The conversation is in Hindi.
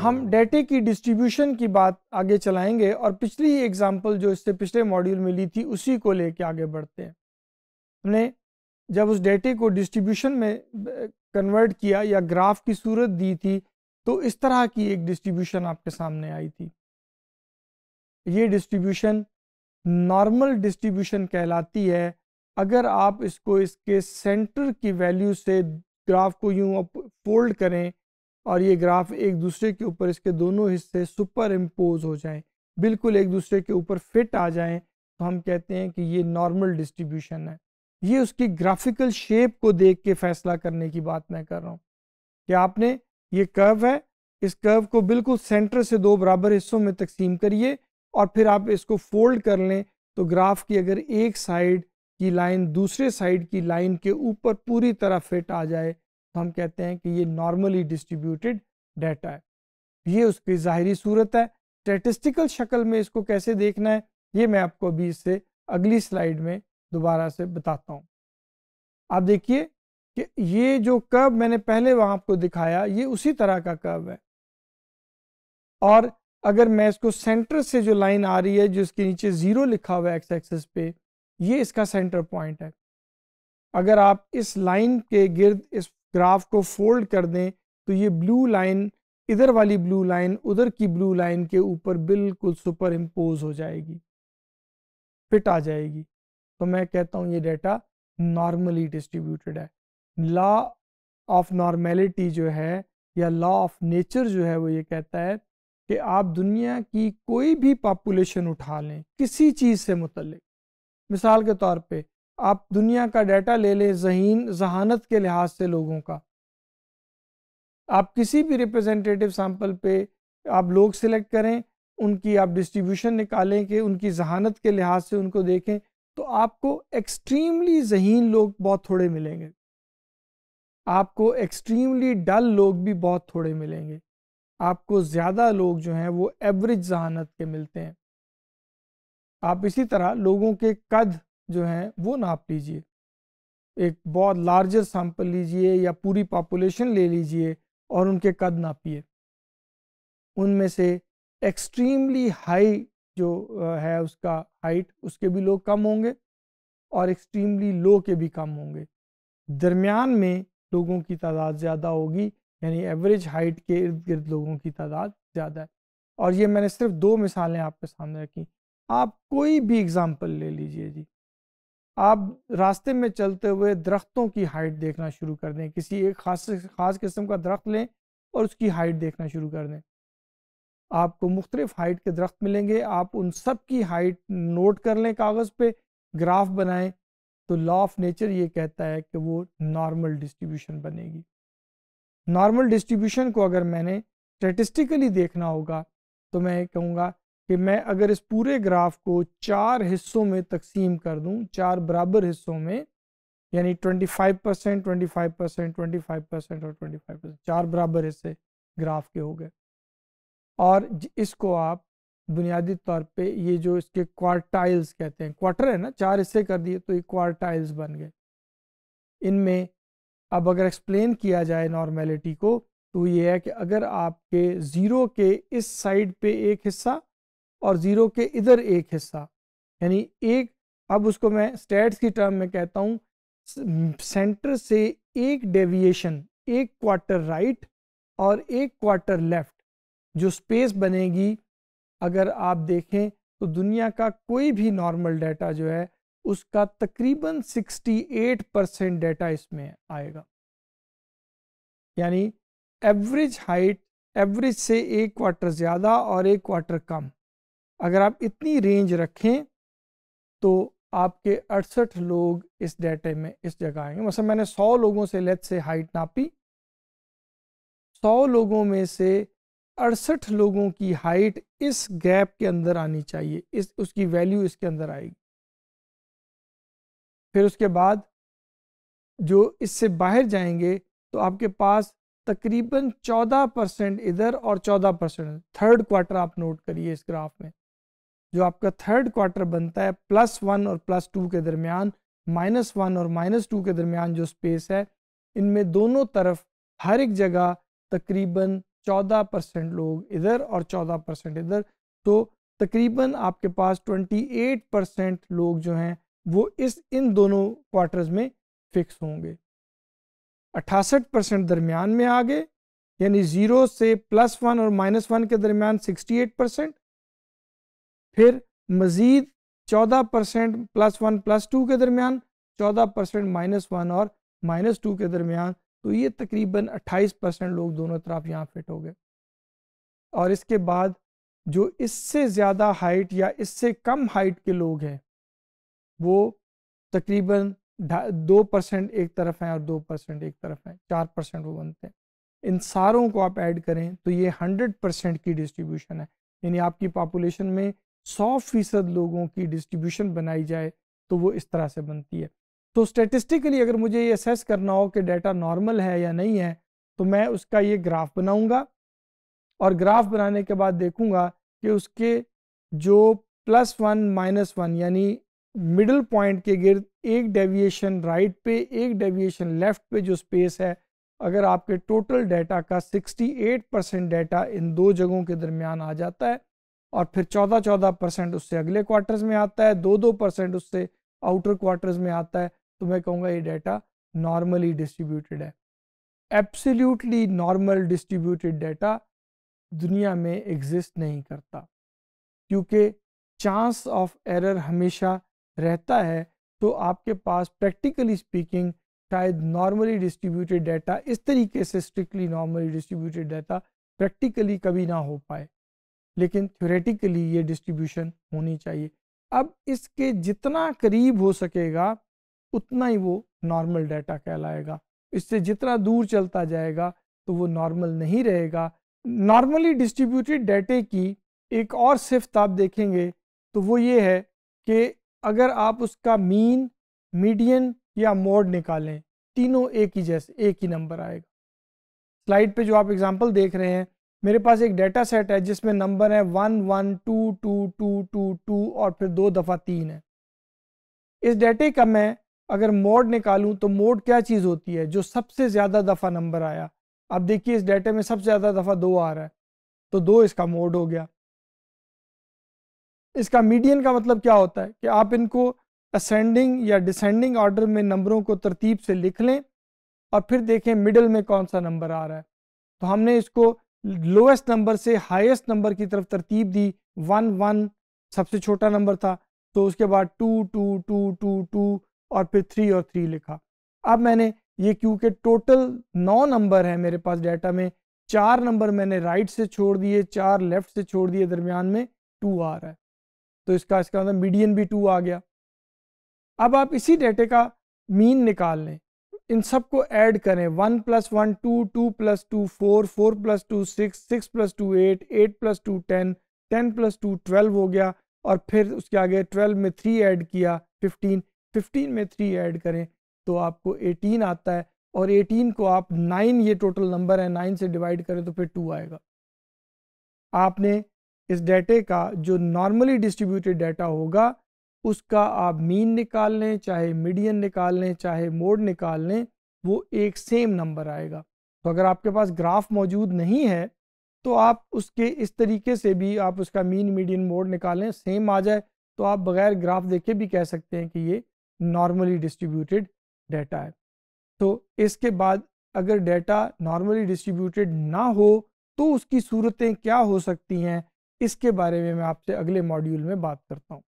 हम डेटे की डिस्ट्रीब्यूशन की बात आगे चलाएंगे और पिछली एग्जाम्पल जो इससे पिछले मॉड्यूल में ली थी उसी को लेके आगे बढ़ते हैं हमने जब उस डेटे को डिस्ट्रीब्यूशन में कन्वर्ट किया या ग्राफ की सूरत दी थी तो इस तरह की एक डिस्ट्रीब्यूशन आपके सामने आई थी ये डिस्ट्रीब्यूशन नॉर्मल डिस्ट्रीब्यूशन कहलाती है अगर आप इसको इसके सेंटर की वैल्यू से ग्राफ को यूं फोल्ड करें और ये ग्राफ एक दूसरे के ऊपर इसके दोनों हिस्से सुपर इम्पोज हो जाएं बिल्कुल एक दूसरे के ऊपर फिट आ जाएं तो हम कहते हैं कि ये नॉर्मल डिस्ट्रीब्यूशन है ये उसकी ग्राफिकल शेप को देख के फैसला करने की बात मैं कर रहा हूँ कि आपने ये कर्व है इस कर्व को बिल्कुल सेंटर से दो बराबर हिस्सों में तकसीम करिए और फिर आप इसको फोल्ड कर लें तो ग्राफ की अगर एक साइड की लाइन दूसरे साइड की लाइन के ऊपर पूरी तरह फिट आ जाए तो हम कहते हैं कि ये नॉर्मली डिस्ट्रीब्यूटेड डाटा है ये उसकी ज़ाहरी सूरत है स्टेटिस्टिकल शक्ल में इसको कैसे देखना है ये मैं आपको अभी इससे अगली स्लाइड में दोबारा से बताता हूँ आप देखिए कि ये जो कर्व मैंने पहले वहाँ आपको दिखाया ये उसी तरह का कर्व है और अगर मैं इसको सेंटर से जो लाइन आ रही है जो इसके नीचे ज़ीरो लिखा हुआ है एक्स एक्सेस पे ये इसका सेंटर पॉइंट है अगर आप इस लाइन के गिर्द इस ग्राफ को फोल्ड कर दें तो ये ब्लू लाइन इधर वाली ब्लू लाइन उधर की ब्लू लाइन के ऊपर बिल्कुल सुपर इम्पोज हो जाएगी फिट आ जाएगी तो मैं कहता हूँ ये डाटा नॉर्मली डिस्ट्रीब्यूटेड है लॉ ऑफ नॉर्मेलिटी जो है या लॉ ऑफ नेचर जो है वो ये कहता है कि आप दुनिया की कोई भी पॉपुलेशन उठा लें किसी चीज़ से मुतलक मिसाल के तौर पे आप दुनिया का डाटा ले लें जहीन जहानत के लिहाज से लोगों का आप किसी भी रिप्रेजेंटेटिव सैम्पल पे आप लोग सिलेक्ट करें उनकी आप डिस्ट्रीब्यूशन निकालें कि उनकी जहानत के लिहाज से उनको देखें तो आपको एक्सट्रीमली जहीन लोग बहुत थोड़े मिलेंगे आपको एक्सट्रीमली डल लोग भी बहुत थोड़े मिलेंगे आपको ज़्यादा लोग जो हैं वो एवरेज जहानत के मिलते हैं आप इसी तरह लोगों के कद जो हैं वो नाप लीजिए एक बहुत लार्जर सैंपल लीजिए या पूरी पॉपुलेशन ले लीजिए और उनके कद नापिए उनमें से एक्सट्रीमली हाई जो है उसका हाइट उसके भी लोग कम होंगे और एक्सट्रीमली लो के भी कम होंगे दरमियान में लोगों की तादाद ज़्यादा होगी यानी एवरेज हाइट के इर्द गिर्द लोगों की तादाद ज़्यादा है और ये मैंने सिर्फ दो मिसालें आपके सामने रखी आप कोई भी एग्ज़ाम्पल ले लीजिए जी आप रास्ते में चलते हुए दरख्तों की हाइट देखना शुरू कर दें किसी एक खास खास किस्म का दरख्त लें और उसकी हाइट देखना शुरू कर दें आपको मुख्तलिफ हाइट के दरख्त मिलेंगे आप उन सब की हाइट नोट कर लें कागज़ पे ग्राफ बनाएं तो लॉ ऑफ नेचर ये कहता है कि वो नॉर्मल डिस्ट्रीब्यूशन बनेगी नॉर्मल डिस्ट्रीब्यूशन को अगर मैंने स्टेटिस्टिकली देखना होगा तो मैं कहूँगा कि मैं अगर इस पूरे ग्राफ को चार हिस्सों में तकसीम कर दूं चार बराबर हिस्सों में यानी 25 percent twenty five percent twenty five percent और 25 परसेंट चार बराबर हिस्से ग्राफ के हो गए और इसको आप बुनियादी तौर पे ये जो इसके क्वार्टाइल्स कहते हैं क्वार्टर है ना चार हिस्से कर दिए तो ये क्वार्टाइल्स बन गए इनमें अब अगर एक्सप्लेन किया जाए नॉर्मेलिटी को तो ये है कि अगर आपके ज़ीरो के इस साइड पर एक हिस्सा और ज़ीरो के इधर एक हिस्सा यानी एक अब उसको मैं स्टेट्स की टर्म में कहता हूँ सेंटर से एक डेविएशन एक क्वार्टर राइट और एक क्वार्टर लेफ्ट जो स्पेस बनेगी अगर आप देखें तो दुनिया का कोई भी नॉर्मल डाटा जो है उसका तकरीबन 68 परसेंट डाटा इसमें आएगा यानी एवरेज हाइट एवरेज से एक क्वार्टर ज़्यादा और एक क्वार्टर कम अगर आप इतनी रेंज रखें तो आपके अड़सठ लोग इस डेटे में इस जगह आएंगे मतलब मैंने सौ लोगों से लेट से हाइट नापी सौ लोगों में से अड़सठ लोगों की हाइट इस गैप के अंदर आनी चाहिए इस उसकी वैल्यू इसके अंदर आएगी फिर उसके बाद जो इससे बाहर जाएंगे तो आपके पास तकरीबन 14 परसेंट इधर और 14 परसेंट थर्ड क्वार्टर आप नोट करिए इस ग्राफ में जो आपका थर्ड क्वार्टर बनता है प्लस वन और प्लस टू के दरमियान माइनस वन और माइनस टू के दरमियान जो स्पेस है इनमें दोनों तरफ हर एक जगह तकरीबन चौदह परसेंट लोग इधर और चौदह परसेंट इधर तो तकरीबन आपके पास ट्वेंटी एट परसेंट लोग जो हैं वो इस इन दोनों क्वार्टर्स में फिक्स होंगे अट्ठासठ परसेंट दरमियान में आ गए यानी ज़ीरो से प्लस वन और माइनस वन के दरमियान सिक्सटी एट परसेंट फिर मज़ीद चौदह percent plus one plus two के दरमियान चौदह परसेंट माइनस वन और माइनस टू के दरमियान तो ये तकरीबन अट्ठाईस परसेंट लोग दोनों तरफ यहाँ फिट हो गए और इसके बाद जो इससे ज़्यादा हाइट या इससे कम हाइट के लोग हैं वो तकरीबन दो परसेंट एक तरफ हैं और दो परसेंट एक तरफ हैं चार परसेंट वो बनते हैं इन सारों को आप ऐड करें तो ये हंड्रेड परसेंट की डिस्ट्रीब्यूशन है यानी आपकी पॉपुलेशन में सौ फीसद लोगों की डिस्ट्रीब्यूशन बनाई जाए तो वो इस तरह से बनती है तो स्टेटिस्टिकली अगर मुझे ये असेस करना हो कि डाटा नॉर्मल है या नहीं है तो मैं उसका ये ग्राफ बनाऊंगा और ग्राफ बनाने के बाद देखूंगा कि उसके जो प्लस वन माइनस वन यानी मिडल पॉइंट के गिर्द एक डेविएशन राइट पे एक डेविएशन लेफ्ट पे जो स्पेस है अगर आपके टोटल डाटा का 68 परसेंट डाटा इन दो जगहों के दरमियान आ जाता है और फिर चौदह चौदह परसेंट उससे अगले क्वार्टर्स में आता है दो दो परसेंट उससे आउटर क्वार्टर्स में आता है तो मैं कहूँगा ये डाटा नॉर्मली डिस्ट्रीब्यूटेड है एब्सोल्यूटली नॉर्मल डिस्ट्रीब्यूटेड डाटा दुनिया में एग्जिस्ट नहीं करता क्योंकि चांस ऑफ एरर हमेशा रहता है तो आपके पास प्रैक्टिकली स्पीकिंग शायद नॉर्मली डिस्ट्रीब्यूटेड डाटा इस तरीके से strictly normally distributed data practically कभी ना हो पाए लेकिन थ्योरेटिकली ये डिस्ट्रीब्यूशन होनी चाहिए अब इसके जितना करीब हो सकेगा उतना ही वो नॉर्मल डाटा कहलाएगा इससे जितना दूर चलता जाएगा तो वो नॉर्मल नहीं रहेगा नॉर्मली डिस्ट्रीब्यूटेड डाटे की एक और सिफ्त आप देखेंगे तो वो ये है कि अगर आप उसका मीन मीडियन या मोड निकालें तीनों एक ही जैसे एक ही नंबर आएगा स्लाइड पे जो आप एग्जांपल देख रहे हैं मेरे पास एक डेटा सेट है जिसमें नंबर है one one two two two two two और फिर दो दफ़ा तीन है इस डेटे का मैं अगर मोड निकालूं तो मोड क्या चीज़ होती है जो सबसे ज़्यादा दफ़ा नंबर आया अब देखिए इस डेटे में सबसे ज़्यादा दफ़ा दो आ रहा है तो दो इसका मोड हो गया इसका मीडियन का मतलब क्या होता है कि आप इनको असेंडिंग या डिसेंडिंग ऑर्डर में नंबरों को तरतीब से लिख लें और फिर देखें मिडल में कौन सा नंबर आ रहा है तो हमने इसको लोएस्ट नंबर से हाईएस्ट नंबर की तरफ तरतीब दी वन वन सबसे छोटा नंबर था तो उसके बाद two two two two two और फिर थ्री और थ्री लिखा अब मैंने ये क्योंकि टोटल नौ नंबर है मेरे पास डाटा में चार नंबर मैंने राइट से छोड़ दिए चार लेफ्ट से छोड़ दिए दरमियान में टू आ रहा है तो इसका इसका मतलब मीडियन भी टू आ गया अब आप इसी डेटे का मीन निकाल लें इन सब को ऐड करें one plus one two two plus two four four plus two six six plus two eight eight plus two ten ten plus two twelve हो गया और फिर उसके आगे ट्वेल्व में थ्री ऐड किया फिफ्टीन फिफ्टीन में थ्री ऐड करें तो आपको एटीन आता है और एटीन को आप नाइन ये टोटल नंबर है नाइन से डिवाइड करें तो फिर टू आएगा आपने इस डेटे का जो नॉर्मली डिस्ट्रीब्यूटेड डाटा होगा उसका आप मीन निकाल लें चाहे मीडियन निकाल लें चाहे मोड निकाल लें वो एक सेम नंबर आएगा तो अगर आपके पास ग्राफ मौजूद नहीं है तो आप उसके इस तरीके से भी आप उसका मीन मीडियन मोड निकालें सेम आ जाए तो आप बगैर ग्राफ देखे भी कह सकते हैं कि ये नॉर्मली डिस्ट्रीब्यूटेड डेटा है तो इसके बाद अगर डेटा नॉर्मली डिस्ट्रीब्यूटेड ना हो तो उसकी सूरतें क्या हो सकती हैं इसके बारे में मैं आपसे अगले मॉड्यूल में बात करता हूँ